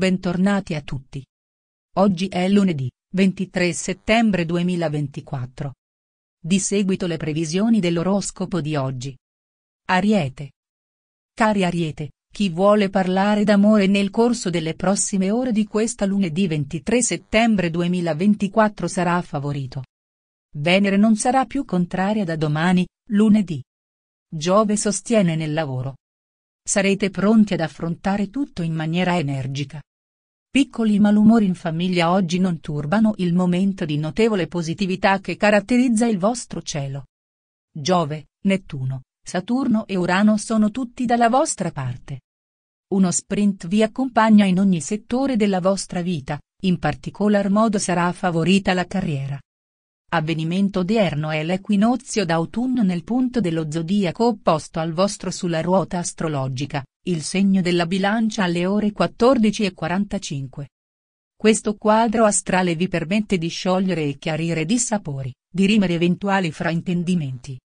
Bentornati a tutti. Oggi è lunedì, 23 settembre 2024. Di seguito le previsioni dell'oroscopo di oggi. Ariete. Cari Ariete, chi vuole parlare d'amore nel corso delle prossime ore di questa lunedì 23 settembre 2024 sarà favorito. Venere non sarà più contraria da domani, lunedì. Giove sostiene nel lavoro sarete pronti ad affrontare tutto in maniera energica. Piccoli malumori in famiglia oggi non turbano il momento di notevole positività che caratterizza il vostro cielo. Giove, Nettuno, Saturno e Urano sono tutti dalla vostra parte. Uno sprint vi accompagna in ogni settore della vostra vita, in particolar modo sarà favorita la carriera. Avvenimento odierno è l'equinozio d'autunno nel punto dello zodiaco opposto al vostro sulla ruota astrologica, il segno della bilancia alle ore 14.45. Questo quadro astrale vi permette di sciogliere e chiarire dissapori, dirimere eventuali fraintendimenti.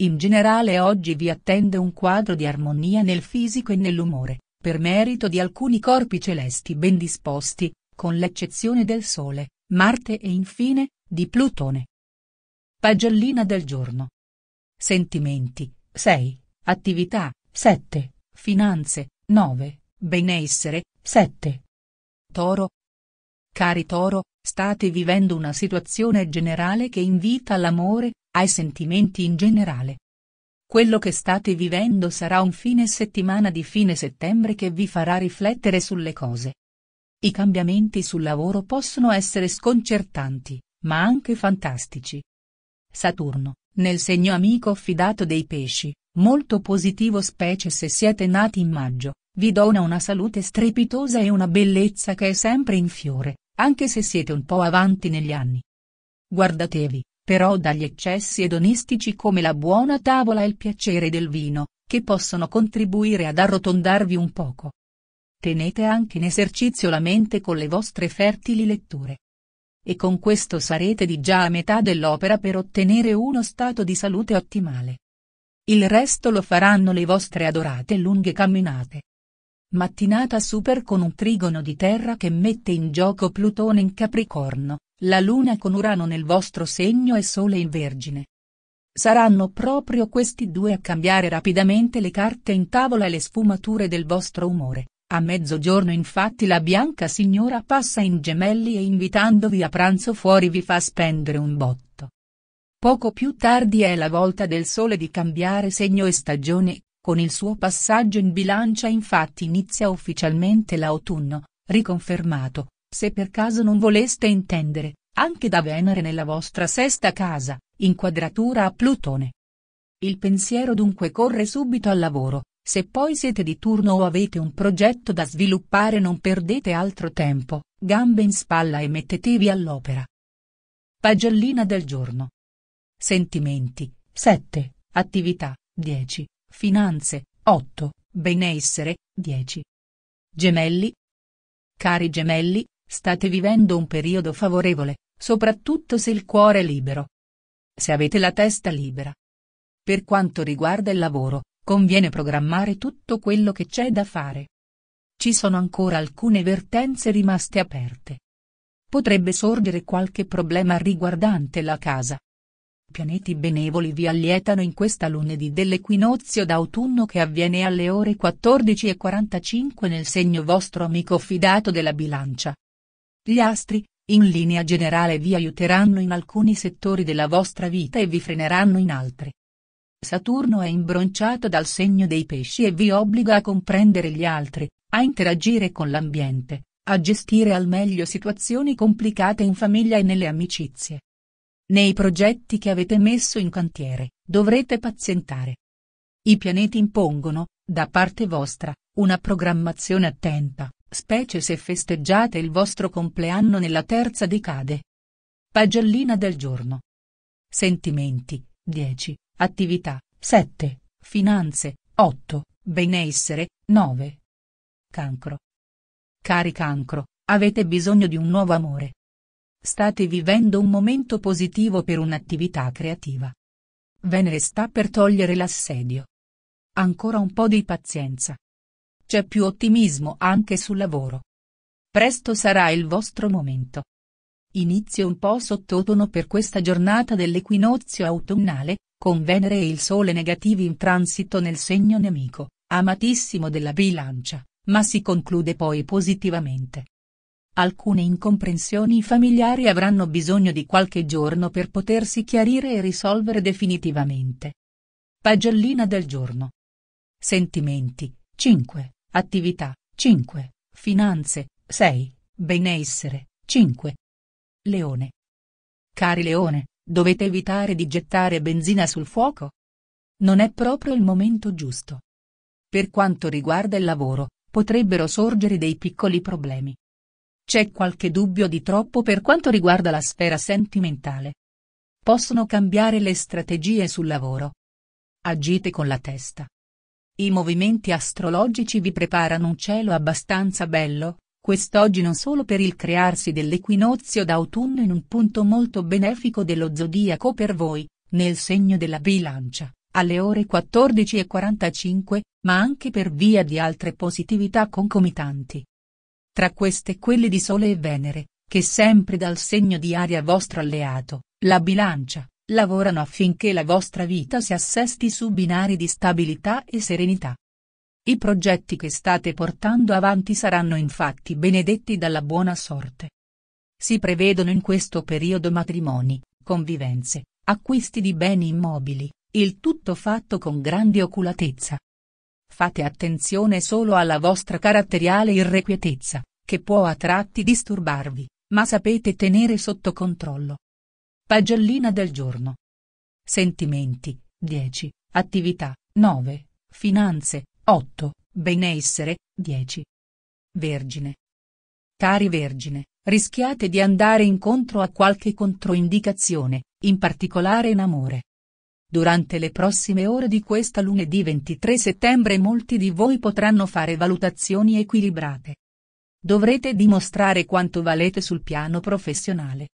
In generale oggi vi attende un quadro di armonia nel fisico e nell'umore, per merito di alcuni corpi celesti ben disposti, con l'eccezione del Sole, Marte e infine, di Plutone. Pagellina del giorno. Sentimenti, 6, attività, 7. Finanze, 9, benessere, 7. Toro. Cari Toro, state vivendo una situazione generale che invita all'amore, ai sentimenti in generale. Quello che state vivendo sarà un fine settimana di fine settembre che vi farà riflettere sulle cose. I cambiamenti sul lavoro possono essere sconcertanti, ma anche fantastici. Saturno, nel segno amico fidato dei pesci, molto positivo specie se siete nati in maggio, vi dona una salute strepitosa e una bellezza che è sempre in fiore, anche se siete un po' avanti negli anni. Guardatevi, però dagli eccessi edonistici come la buona tavola e il piacere del vino, che possono contribuire ad arrotondarvi un poco. Tenete anche in esercizio la mente con le vostre fertili letture. E con questo sarete di già a metà dell'opera per ottenere uno stato di salute ottimale. Il resto lo faranno le vostre adorate lunghe camminate. Mattinata super con un trigono di terra che mette in gioco Plutone in Capricorno, la Luna con Urano nel vostro segno e Sole in Vergine. Saranno proprio questi due a cambiare rapidamente le carte in tavola e le sfumature del vostro umore. A mezzogiorno infatti la bianca signora passa in gemelli e invitandovi a pranzo fuori vi fa spendere un botto. Poco più tardi è la volta del Sole di cambiare segno e stagione, con il suo passaggio in bilancia infatti inizia ufficialmente l'autunno, riconfermato, se per caso non voleste intendere, anche da Venere nella vostra sesta casa, inquadratura a Plutone. Il pensiero dunque corre subito al lavoro, se poi siete di turno o avete un progetto da sviluppare non perdete altro tempo, gambe in spalla e mettetevi all'opera. Pagellina del giorno sentimenti, 7, attività, 10, finanze, 8, benessere, 10. Gemelli. Cari gemelli, state vivendo un periodo favorevole, soprattutto se il cuore è libero. Se avete la testa libera. Per quanto riguarda il lavoro, conviene programmare tutto quello che c'è da fare. Ci sono ancora alcune vertenze rimaste aperte. Potrebbe sorgere qualche problema riguardante la casa, Pianeti benevoli vi allietano in questa lunedì dell'equinozio d'autunno che avviene alle ore 14.45 nel segno vostro amico fidato della bilancia. Gli astri, in linea generale vi aiuteranno in alcuni settori della vostra vita e vi freneranno in altri. Saturno è imbronciato dal segno dei pesci e vi obbliga a comprendere gli altri, a interagire con l'ambiente, a gestire al meglio situazioni complicate in famiglia e nelle amicizie. Nei progetti che avete messo in cantiere, dovrete pazientare. I pianeti impongono, da parte vostra, una programmazione attenta, specie se festeggiate il vostro compleanno nella terza decade. Pagellina del giorno. Sentimenti, 10, attività, 7, finanze, 8, benessere, 9. Cancro. Cari cancro, avete bisogno di un nuovo amore. State vivendo un momento positivo per un'attività creativa. Venere sta per togliere l'assedio. Ancora un po' di pazienza. C'è più ottimismo anche sul lavoro. Presto sarà il vostro momento. Inizio un po' sottotono per questa giornata dell'equinozio autunnale, con Venere e il Sole negativi in transito nel segno nemico, amatissimo della bilancia, ma si conclude poi positivamente. Alcune incomprensioni familiari avranno bisogno di qualche giorno per potersi chiarire e risolvere definitivamente. Pagellina del giorno. Sentimenti, 5, attività, 5, finanze, 6, benessere, 5. Leone. Cari leone, dovete evitare di gettare benzina sul fuoco? Non è proprio il momento giusto. Per quanto riguarda il lavoro, potrebbero sorgere dei piccoli problemi. C'è qualche dubbio di troppo per quanto riguarda la sfera sentimentale. Possono cambiare le strategie sul lavoro. Agite con la testa. I movimenti astrologici vi preparano un cielo abbastanza bello, quest'oggi non solo per il crearsi dell'equinozio d'autunno in un punto molto benefico dello zodiaco per voi, nel segno della bilancia, alle ore 14.45, ma anche per via di altre positività concomitanti. Tra queste quelle di Sole e Venere, che sempre dal segno di aria vostro alleato, la bilancia, lavorano affinché la vostra vita si assesti su binari di stabilità e serenità. I progetti che state portando avanti saranno infatti benedetti dalla buona sorte. Si prevedono in questo periodo matrimoni, convivenze, acquisti di beni immobili, il tutto fatto con grande oculatezza, fate attenzione solo alla vostra caratteriale irrequietezza, che può a tratti disturbarvi, ma sapete tenere sotto controllo. Pagellina del giorno. Sentimenti, 10, attività, 9, finanze, 8, benessere, 10. Vergine. Cari Vergine, rischiate di andare incontro a qualche controindicazione, in particolare in amore. Durante le prossime ore di questa lunedì 23 settembre molti di voi potranno fare valutazioni equilibrate. Dovrete dimostrare quanto valete sul piano professionale.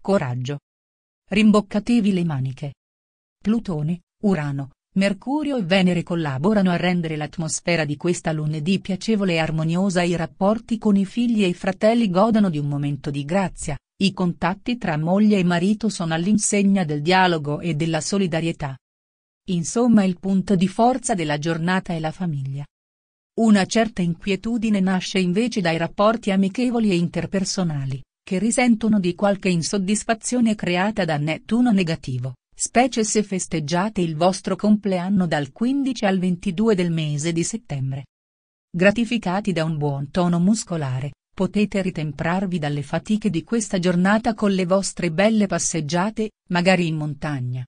Coraggio. Rimboccativi le maniche. Plutone, Urano, Mercurio e Venere collaborano a rendere l'atmosfera di questa lunedì piacevole e armoniosa i rapporti con i figli e i fratelli godono di un momento di grazia, i contatti tra moglie e marito sono all'insegna del dialogo e della solidarietà. Insomma il punto di forza della giornata è la famiglia. Una certa inquietudine nasce invece dai rapporti amichevoli e interpersonali, che risentono di qualche insoddisfazione creata da Nettuno negativo, specie se festeggiate il vostro compleanno dal 15 al 22 del mese di settembre gratificati da un buon tono muscolare, Potete ritemprarvi dalle fatiche di questa giornata con le vostre belle passeggiate, magari in montagna.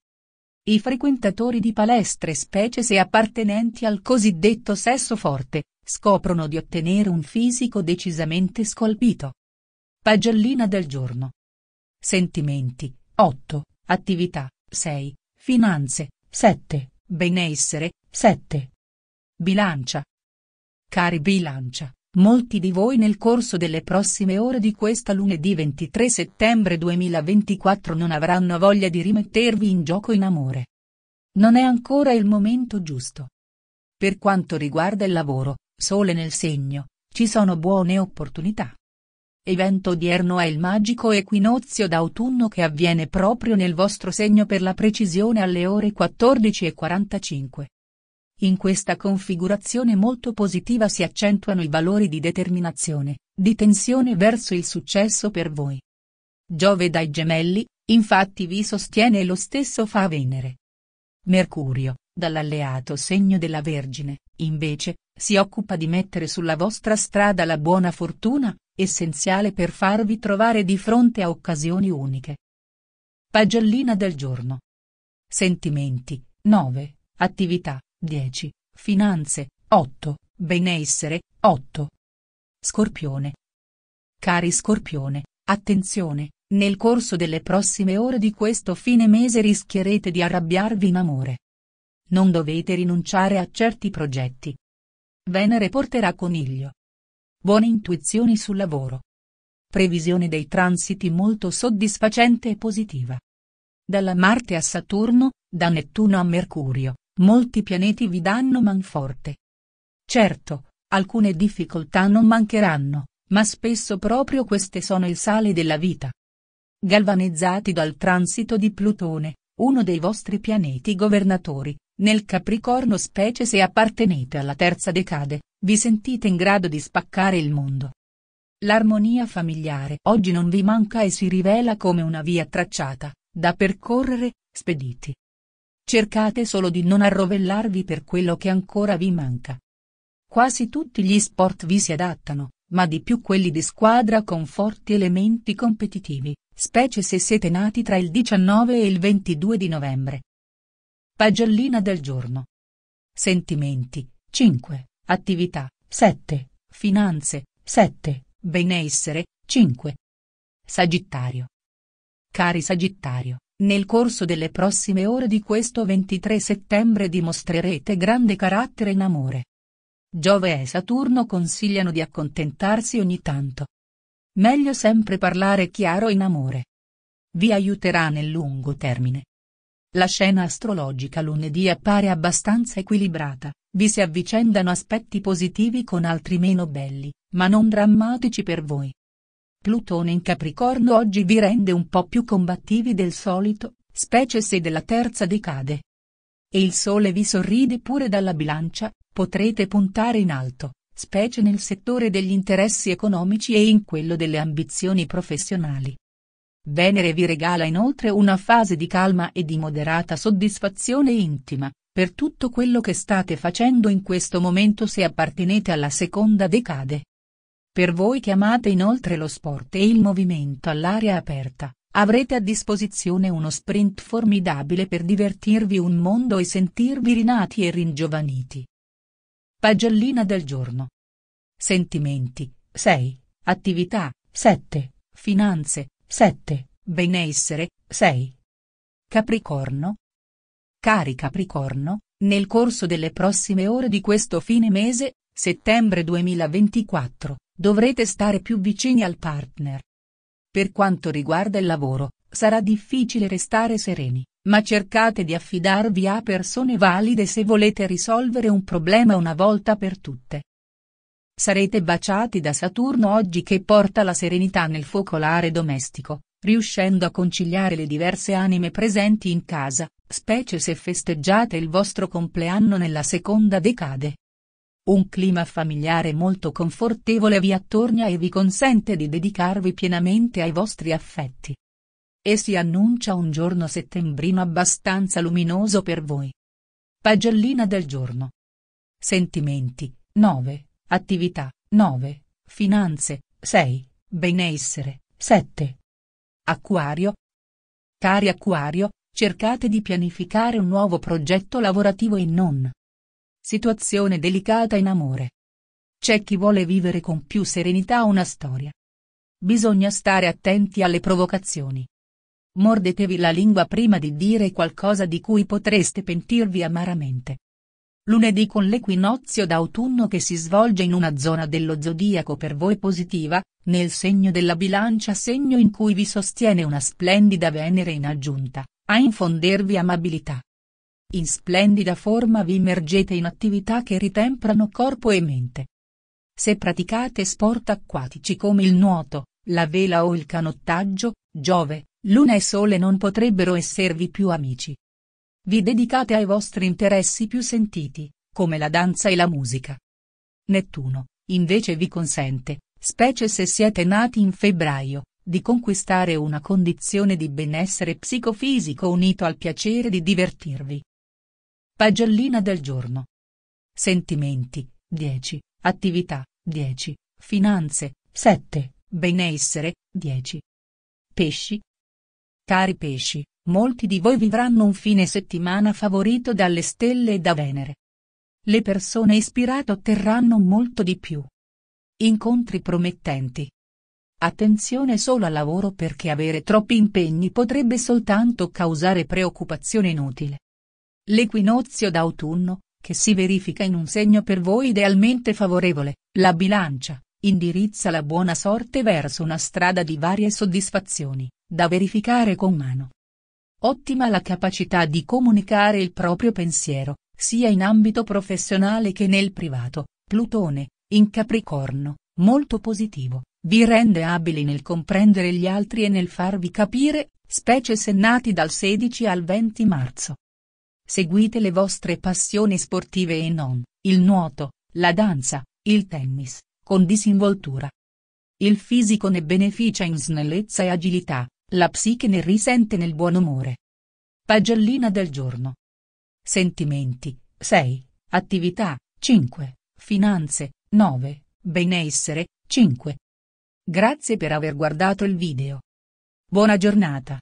I frequentatori di palestre specie se appartenenti al cosiddetto sesso forte, scoprono di ottenere un fisico decisamente scolpito. Pagellina del giorno. Sentimenti, 8, attività, 6, finanze, 7, benessere, 7. Bilancia. Cari bilancia, Molti di voi nel corso delle prossime ore di questa lunedì 23 settembre 2024 non avranno voglia di rimettervi in gioco in amore. Non è ancora il momento giusto. Per quanto riguarda il lavoro, sole nel segno, ci sono buone opportunità. Evento odierno è il magico equinozio d'autunno che avviene proprio nel vostro segno per la precisione alle ore 14.45. In questa configurazione molto positiva si accentuano i valori di determinazione, di tensione verso il successo per voi. Giove dai gemelli, infatti vi sostiene e lo stesso fa Venere. Mercurio, dall'alleato segno della Vergine, invece, si occupa di mettere sulla vostra strada la buona fortuna, essenziale per farvi trovare di fronte a occasioni uniche. Pagellina del giorno. Sentimenti, 9, attività, 10. Finanze, 8. Benessere, 8. Scorpione. Cari Scorpione, attenzione, nel corso delle prossime ore di questo fine mese rischierete di arrabbiarvi in amore. Non dovete rinunciare a certi progetti. Venere porterà coniglio. Buone intuizioni sul lavoro. Previsione dei transiti molto soddisfacente e positiva. Dalla Marte a Saturno, da Nettuno a Mercurio, Molti pianeti vi danno manforte. Certo, alcune difficoltà non mancheranno, ma spesso proprio queste sono il sale della vita. Galvanizzati dal transito di Plutone, uno dei vostri pianeti governatori, nel Capricorno specie se appartenete alla terza decade, vi sentite in grado di spaccare il mondo. L'armonia familiare oggi non vi manca e si rivela come una via tracciata, da percorrere, spediti, Cercate solo di non arrovellarvi per quello che ancora vi manca. Quasi tutti gli sport vi si adattano, ma di più quelli di squadra con forti elementi competitivi, specie se siete nati tra il 19 e il 22 di novembre. Pagellina del giorno. Sentimenti, 5, attività, 7, finanze, 7, benessere, 5. Sagittario. Cari Sagittario, nel corso delle prossime ore di questo 23 settembre dimostrerete grande carattere in amore. Giove e Saturno consigliano di accontentarsi ogni tanto. Meglio sempre parlare chiaro in amore. Vi aiuterà nel lungo termine. La scena astrologica lunedì appare abbastanza equilibrata, vi si avvicendano aspetti positivi con altri meno belli, ma non drammatici per voi. Plutone in Capricorno oggi vi rende un po' più combattivi del solito, specie se della terza decade. E il Sole vi sorride pure dalla bilancia, potrete puntare in alto, specie nel settore degli interessi economici e in quello delle ambizioni professionali. Venere vi regala inoltre una fase di calma e di moderata soddisfazione intima, per tutto quello che state facendo in questo momento se appartenete alla seconda decade. Per voi che amate inoltre lo sport e il movimento all'aria aperta, avrete a disposizione uno sprint formidabile per divertirvi un mondo e sentirvi rinati e ringiovaniti. Pagellina del giorno. Sentimenti, 6, attività, 7, finanze, 7, benessere, 6. Capricorno. Cari Capricorno, nel corso delle prossime ore di questo fine mese, settembre 2024, Dovrete stare più vicini al partner. Per quanto riguarda il lavoro, sarà difficile restare sereni, ma cercate di affidarvi a persone valide se volete risolvere un problema una volta per tutte. Sarete baciati da Saturno oggi che porta la serenità nel focolare domestico, riuscendo a conciliare le diverse anime presenti in casa, specie se festeggiate il vostro compleanno nella seconda decade. Un clima familiare molto confortevole vi attorna e vi consente di dedicarvi pienamente ai vostri affetti. E si annuncia un giorno settembrino abbastanza luminoso per voi. Pagellina del giorno. Sentimenti, 9, attività, 9, finanze, 6, benessere, 7. Acquario. Cari Acquario, cercate di pianificare un nuovo progetto lavorativo e non Situazione delicata in amore. C'è chi vuole vivere con più serenità una storia. Bisogna stare attenti alle provocazioni. Mordetevi la lingua prima di dire qualcosa di cui potreste pentirvi amaramente. Lunedì con l'equinozio d'autunno che si svolge in una zona dello zodiaco per voi positiva, nel segno della bilancia segno in cui vi sostiene una splendida Venere in aggiunta, a infondervi amabilità, in splendida forma vi immergete in attività che ritemprano corpo e mente. Se praticate sport acquatici come il nuoto, la vela o il canottaggio, Giove, Luna e Sole non potrebbero esservi più amici. Vi dedicate ai vostri interessi più sentiti, come la danza e la musica. Nettuno, invece vi consente, specie se siete nati in febbraio, di conquistare una condizione di benessere psicofisico unito al piacere di divertirvi. Pagellina del giorno. Sentimenti, 10, attività, 10, finanze, 7, benessere, 10. Pesci. Cari pesci, molti di voi vivranno un fine settimana favorito dalle stelle e da Venere. Le persone ispirate otterranno molto di più. Incontri promettenti. Attenzione solo al lavoro perché avere troppi impegni potrebbe soltanto causare preoccupazione inutile. L'equinozio d'autunno, che si verifica in un segno per voi idealmente favorevole, la bilancia, indirizza la buona sorte verso una strada di varie soddisfazioni, da verificare con mano. Ottima la capacità di comunicare il proprio pensiero, sia in ambito professionale che nel privato, Plutone, in Capricorno, molto positivo, vi rende abili nel comprendere gli altri e nel farvi capire, specie se nati dal 16 al 20 marzo. Seguite le vostre passioni sportive e non, il nuoto, la danza, il tennis, con disinvoltura. Il fisico ne beneficia in snellezza e agilità, la psiche ne risente nel buon umore. Pagellina del giorno. Sentimenti, 6, attività, 5, finanze, 9, benessere, 5. Grazie per aver guardato il video. Buona giornata.